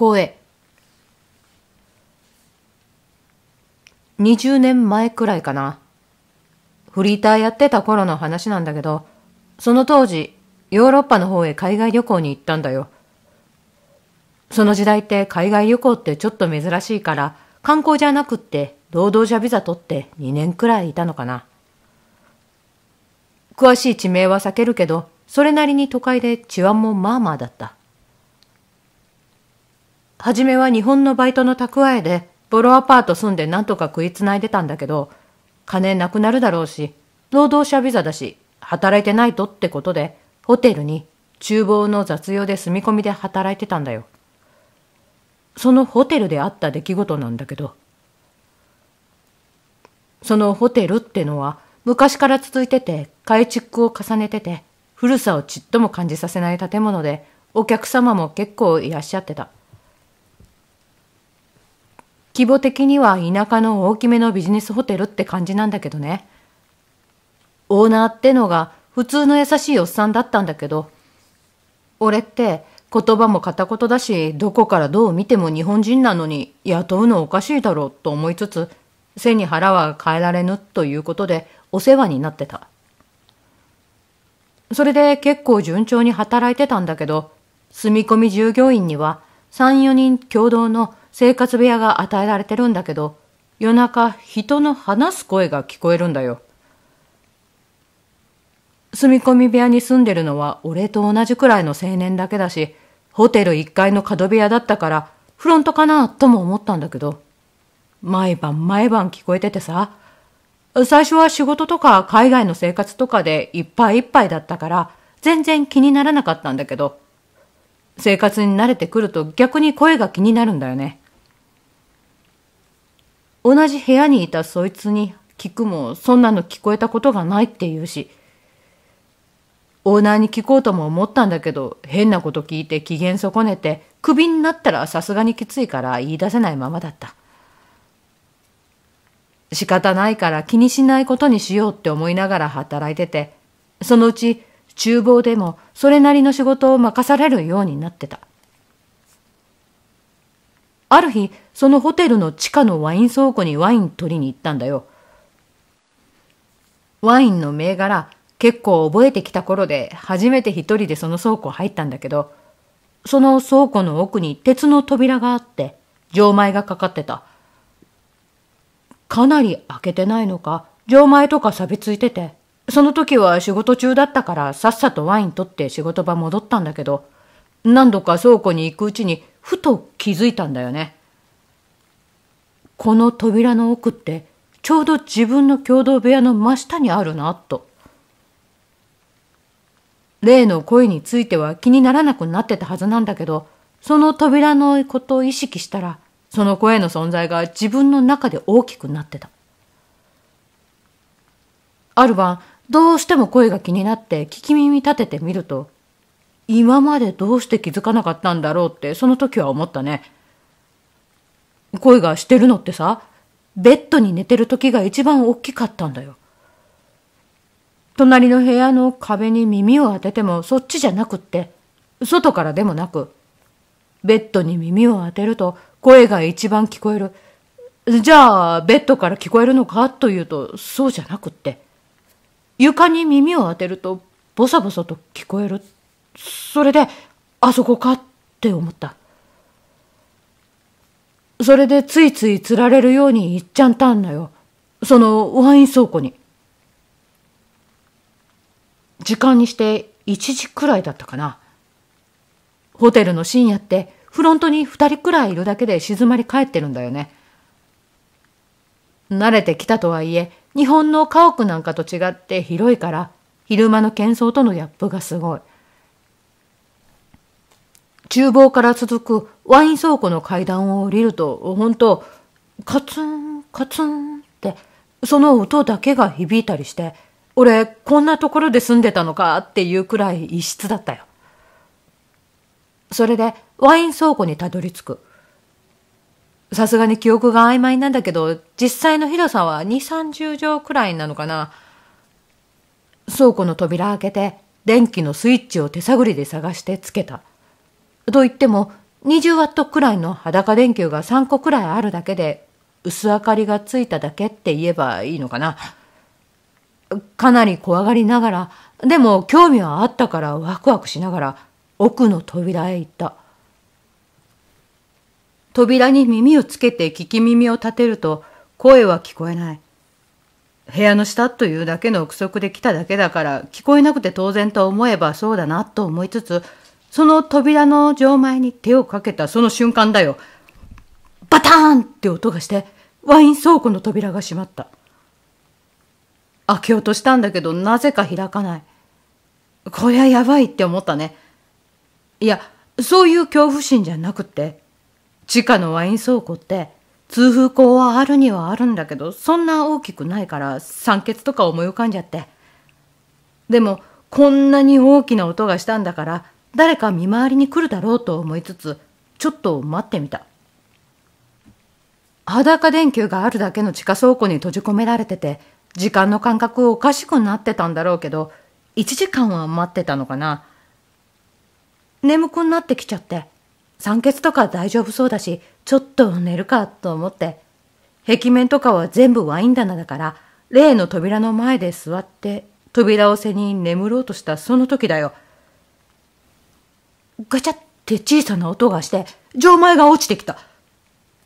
声20年前くらいかな。フリーターやってた頃の話なんだけど、その当時、ヨーロッパの方へ海外旅行に行ったんだよ。その時代って海外旅行ってちょっと珍しいから、観光じゃなくって労働者ビザ取って2年くらいいたのかな。詳しい地名は避けるけど、それなりに都会で治安もまあまあだった。初めは日本のバイトの蓄えで、ボロアパート住んでなんとか食いつないでたんだけど、金なくなるだろうし、労働者ビザだし、働いてないとってことで、ホテルに厨房の雑用で住み込みで働いてたんだよ。そのホテルであった出来事なんだけど、そのホテルってのは昔から続いてて改築を重ねてて古さをちっとも感じさせない建物でお客様も結構いらっしゃってた。規模的には田舎の大きめのビジネスホテルって感じなんだけどね。オーナーってのが普通の優しいおっさんだったんだけど、俺って言葉も片言だし、どこからどう見ても日本人なのに雇うのおかしいだろうと思いつつ、背に腹は変えられぬということでお世話になってた。それで結構順調に働いてたんだけど、住み込み従業員には3、4人共同の生活部屋が与えられてるんだけど、夜中人の話す声が聞こえるんだよ。住み込み部屋に住んでるのは俺と同じくらいの青年だけだし、ホテル1階の角部屋だったから、フロントかなとも思ったんだけど、毎晩毎晩聞こえててさ、最初は仕事とか海外の生活とかでいっぱいいっぱいだったから、全然気にならなかったんだけど、生活に慣れてくると逆に声が気になるんだよね。同じ部屋にいたそいつに聞くもそんなの聞こえたことがないって言うしオーナーに聞こうとも思ったんだけど変なこと聞いて機嫌損ねてクビになったらさすがにきついから言い出せないままだった仕方ないから気にしないことにしようって思いながら働いててそのうち厨房でもそれなりの仕事を任されるようになってたある日、そのホテルの地下のワイン倉庫にワイン取りに行ったんだよ。ワインの銘柄、結構覚えてきた頃で、初めて一人でその倉庫入ったんだけど、その倉庫の奥に鉄の扉があって、錠前がかかってた。かなり開けてないのか、錠前とか錆びついてて、その時は仕事中だったからさっさとワイン取って仕事場戻ったんだけど、何度か倉庫に行くうちにふと気づいたんだよね。この扉の奥ってちょうど自分の共同部屋の真下にあるなと。例の声については気にならなくなってたはずなんだけど、その扉のことを意識したら、その声の存在が自分の中で大きくなってた。ある晩、どうしても声が気になって聞き耳立ててみると、今までどうして気づかなかったんだろうって、その時は思ったね。声がしてるのってさ、ベッドに寝てる時が一番大きかったんだよ。隣の部屋の壁に耳を当ててもそっちじゃなくって、外からでもなく、ベッドに耳を当てると声が一番聞こえる。じゃあ、ベッドから聞こえるのかというと、そうじゃなくって。床に耳を当てると、ボソボソと聞こえるそれで、あそこかって思った。それでついつい釣られるように行っちゃったんだよ。そのワイン倉庫に。時間にして1時くらいだったかな。ホテルの深夜ってフロントに2人くらいいるだけで静まり返ってるんだよね。慣れてきたとはいえ、日本の家屋なんかと違って広いから、昼間の喧騒とのギャップがすごい。厨房から続くワイン倉庫の階段を降りると、本当カツン、カツンって、その音だけが響いたりして、俺、こんなところで住んでたのかっていうくらい異質だったよ。それで、ワイン倉庫にたどり着く。さすがに記憶が曖昧なんだけど、実際の広さは2、30畳くらいなのかな。倉庫の扉開けて、電気のスイッチを手探りで探してつけた。といっても20ワットくらいの裸電球が3個くらいあるだけで薄明かりがついただけって言えばいいのかな。かなり怖がりながら、でも興味はあったからワクワクしながら奥の扉へ行った。扉に耳をつけて聞き耳を立てると声は聞こえない。部屋の下というだけの憶測で来ただけだから聞こえなくて当然と思えばそうだなと思いつつその扉の錠前に手をかけたその瞬間だよ。バターンって音がして、ワイン倉庫の扉が閉まった。開けようとしたんだけど、なぜか開かない。こりゃやばいって思ったね。いや、そういう恐怖心じゃなくて、地下のワイン倉庫って、通風口はあるにはあるんだけど、そんな大きくないから酸欠とか思い浮かんじゃって。でも、こんなに大きな音がしたんだから、誰か見回りに来るだろうと思いつつちょっと待ってみた裸電球があるだけの地下倉庫に閉じ込められてて時間の感覚おかしくなってたんだろうけど1時間は待ってたのかな眠くなってきちゃって酸欠とか大丈夫そうだしちょっと寝るかと思って壁面とかは全部ワイン棚だから例の扉の前で座って扉を背に眠ろうとしたその時だよガチャって小さな音がして、錠前が落ちてきた。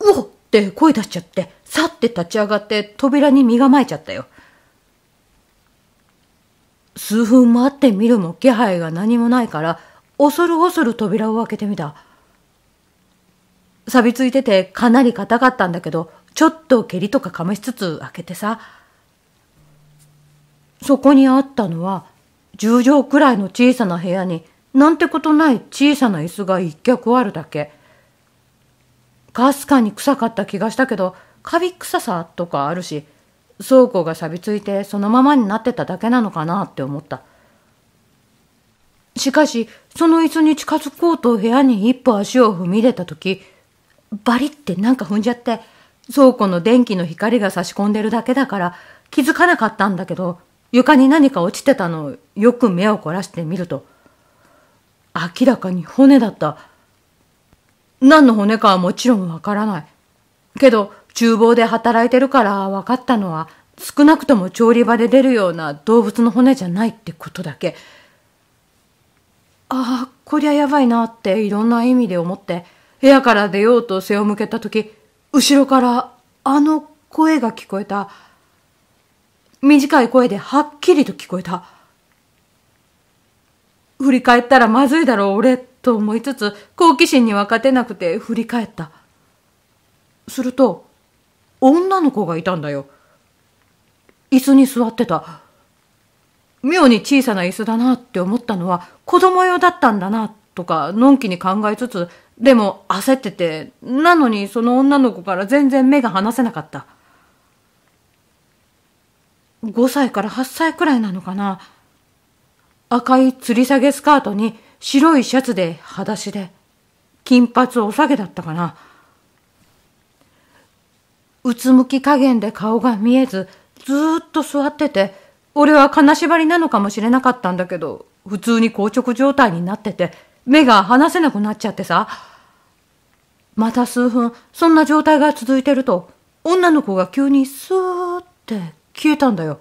うおって声出しちゃって、さって立ち上がって扉に身構えちゃったよ。数分待ってみるも気配が何もないから、恐る恐る扉を開けてみた。錆びついててかなり硬かったんだけど、ちょっと蹴りとかかましつつ開けてさ、そこにあったのは、10畳くらいの小さな部屋になんてことない小さな椅子が一脚あるだけ。かすかに臭かった気がしたけど、カビ臭さとかあるし、倉庫が錆びついてそのままになってただけなのかなって思った。しかし、その椅子に近づこうと部屋に一歩足を踏み入れた時、バリってなんか踏んじゃって、倉庫の電気の光が差し込んでるだけだから気づかなかったんだけど、床に何か落ちてたのをよく目を凝らしてみると、明らかに骨だった。何の骨かはもちろんわからない。けど、厨房で働いてるから分かったのは、少なくとも調理場で出るような動物の骨じゃないってことだけ。ああ、こりゃやばいなっていろんな意味で思って、部屋から出ようと背を向けた時、後ろからあの声が聞こえた。短い声ではっきりと聞こえた。振り返ったらまずいだろう俺と思いつつ好奇心には勝てなくて振り返った。すると女の子がいたんだよ。椅子に座ってた。妙に小さな椅子だなって思ったのは子供用だったんだなとかのんきに考えつつでも焦っててなのにその女の子から全然目が離せなかった5歳から8歳くらいなのかな赤い吊り下げスカートに白いシャツで裸足で、金髪お下げだったかな。うつむき加減で顔が見えず、ずっと座ってて、俺は金縛りなのかもしれなかったんだけど、普通に硬直状態になってて、目が離せなくなっちゃってさ。また数分、そんな状態が続いてると、女の子が急にスーって消えたんだよ。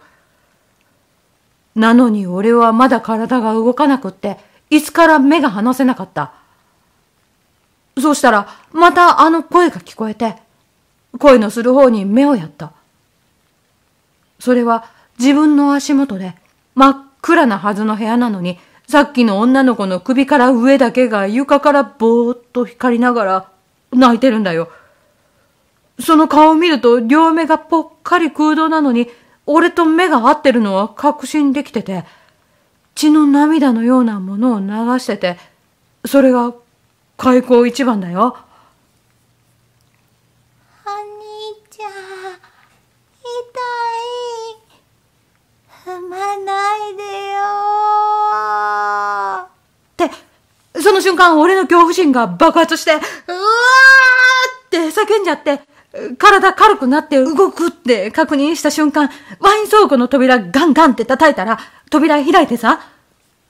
なのに俺はまだ体が動かなくって、椅子から目が離せなかった。そうしたら、またあの声が聞こえて、声のする方に目をやった。それは自分の足元で真っ暗なはずの部屋なのに、さっきの女の子の首から上だけが床からぼーっと光りながら泣いてるんだよ。その顔を見ると両目がぽっかり空洞なのに俺と目が合ってるのは確信できてて、血の涙のようなものを流してて、それが開口一番だよ。お兄ちゃん、痛い。踏まないでよ。って、その瞬間俺の恐怖心が爆発して、うわーって叫んじゃって、体軽くなって動くって確認した瞬間、ワイン倉庫の扉ガンガンって叩いたら、扉開いてさ、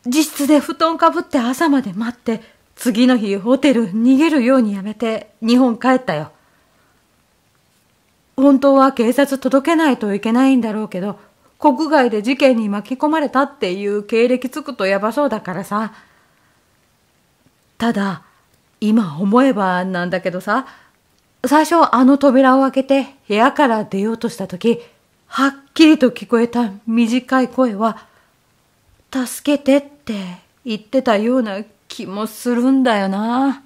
自室で布団かぶって朝まで待って、次の日ホテル逃げるようにやめて日本帰ったよ。本当は警察届けないといけないんだろうけど、国外で事件に巻き込まれたっていう経歴つくとやばそうだからさ。ただ、今思えばなんだけどさ、最初あの扉を開けて部屋から出ようとした時、はっきりと聞こえた短い声は、助けてって言ってたような気もするんだよな。